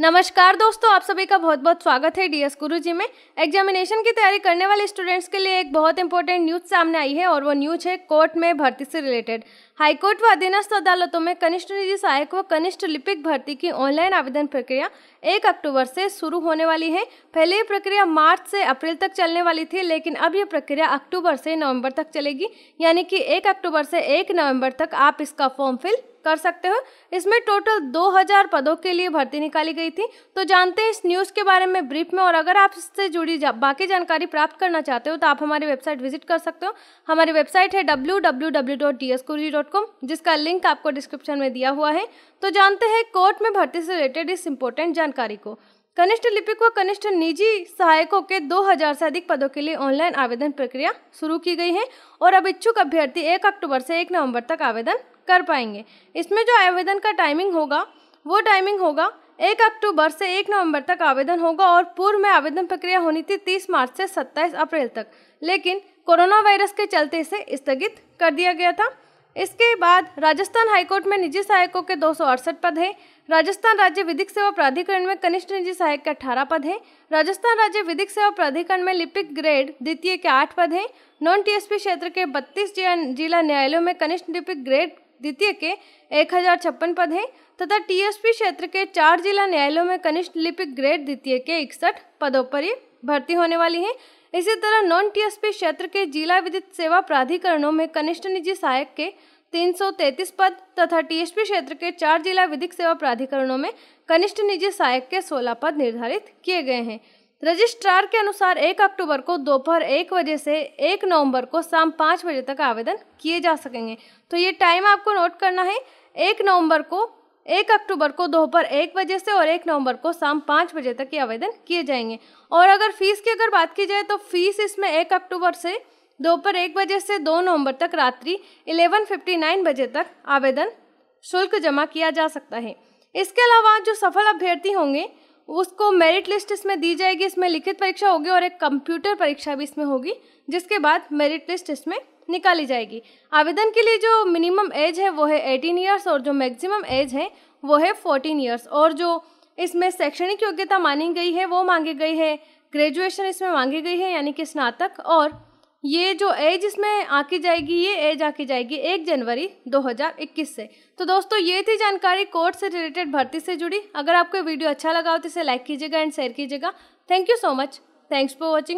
नमस्कार दोस्तों आप सभी का बहुत बहुत स्वागत है डीएस गुरुजी में एग्जामिनेशन की तैयारी करने वाले स्टूडेंट्स के लिए एक बहुत इंपॉर्टेंट न्यूज़ सामने आई है और वो न्यूज़ है कोर्ट में भर्ती से रिलेटेड हाईकोर्ट व अधीनस्थ अदालतों में कनिष्ठ निजी सहायक व कनिष्ठ लिपिक भर्ती की ऑनलाइन आवेदन प्रक्रिया 1 अक्टूबर से शुरू होने वाली है पहले ये प्रक्रिया मार्च से अप्रैल तक चलने वाली थी लेकिन अब ये प्रक्रिया अक्टूबर से नवंबर तक चलेगी यानी कि 1 अक्टूबर से 1 नवंबर तक आप इसका फॉर्म फिल कर सकते हो इसमें टोटल 2000 पदों के लिए भर्ती निकाली गई थी तो जानते हैं इस न्यूज़ के बारे में ब्रीफ में और अगर आप इससे जुड़ी जा, बाकी जानकारी प्राप्त करना चाहते हो तो आप हमारी वेबसाइट विजिट कर सकते हो हमारी वेबसाइट है W W W dot D S dot com जिसका लिंक आपको डिस्क्रिप्शन में दिया हुआ है तो जानते हैं कोर्ट में भर्ती से रिलेटेड इस इम्पोर्टेंट जानकारी को कनिष्ठ लिपिक व कनिष्ठ निजी सहायकों के 2000 से अधिक पदों के लिए ऑनलाइन आवेदन प्रक्रिया शुरू की गई है और अब इच्छुक अभ्यर्थी 1 अक्टूबर से 1 नवंबर तक आवेदन कर पाएंगे इसमें जो आवेदन का टाइमिंग होगा वो टाइमिंग होगा एक अक्टूबर से एक नवंबर तक आवेदन होगा और पूर्व में आवेदन प्रक्रिया होनी थी तीस मार्च से सत्ताईस अप्रैल तक लेकिन कोरोना वायरस के चलते इसे स्थगित कर दिया गया था इसके बाद राजस्थान हाईकोर्ट में निजी सहायकों के दो पद हैं राजस्थान राज्य विधिक सेवा प्राधिकरण में कनिष्ठ निजी सहायक के अठारह पद हैं राजस्थान राज्य विधिक सेवा प्राधिकरण में लिपिक ग्रेड द्वितीय के आठ पद हैं नॉन टीएसपी क्षेत्र के बत्तीस जिला न्यायालयों में कनिष्ठ लिपिक ग्रेड द्वितीय के एक हजार छप्पन पद हैं तथा टीएसपी क्षेत्र के चार जिला न्यायालयों में कनिष्ठ लिपिक ग्रेड द्वितीय के इकसठ पदों पर ही भर्ती होने वाली है इसी तरह नॉन टीएसपी क्षेत्र के जिला विद्युत सेवा प्राधिकरणों में कनिष्ठ निजी सहायक के 333 पद तथा टीएसपी क्षेत्र के चार जिला विधिक सेवा प्राधिकरणों में कनिष्ठ निजी सहायक के 16 पद निर्धारित किए गए हैं रजिस्ट्रार के अनुसार 1 अक्टूबर को दोपहर एक बजे से 1 नवंबर को शाम पाँच बजे तक आवेदन किए जा सकेंगे तो ये टाइम आपको नोट करना है एक नवंबर को एक अक्टूबर को दोपहर एक बजे से और एक नवंबर को शाम पाँच बजे तक ये आवेदन किए जाएंगे और अगर फीस की अगर बात की जाए तो फीस इसमें एक अक्टूबर से दोपहर एक बजे से दो नवंबर तक रात्रि इलेवन फिफ्टी नाइन बजे तक आवेदन शुल्क जमा किया जा सकता है इसके अलावा जो सफल अभ्यर्थी होंगे उसको मेरिट लिस्ट इसमें दी जाएगी इसमें लिखित परीक्षा होगी और एक कंप्यूटर परीक्षा भी इसमें होगी जिसके बाद मेरिट लिस्ट इसमें निकाली जाएगी आवेदन के लिए जो मिनिमम एज है वो है एटीन ईयर्स और जो मैक्सिमम एज है वो है फोर्टीन ईयर्स और जो इसमें शैक्षणिक योग्यता मानी गई है वो मांगी गई है ग्रेजुएशन इसमें मांगी गई है यानी कि स्नातक और ये जो एज इसमें आके जाएगी ये एज आके जाएगी एक जनवरी 2021 से तो दोस्तों ये थी जानकारी कोर्ट से रिलेटेड भर्ती से जुड़ी अगर आपको वीडियो अच्छा लगा हो तो इसे लाइक कीजिएगा एंड शेयर कीजिएगा thank you so much thanks for watching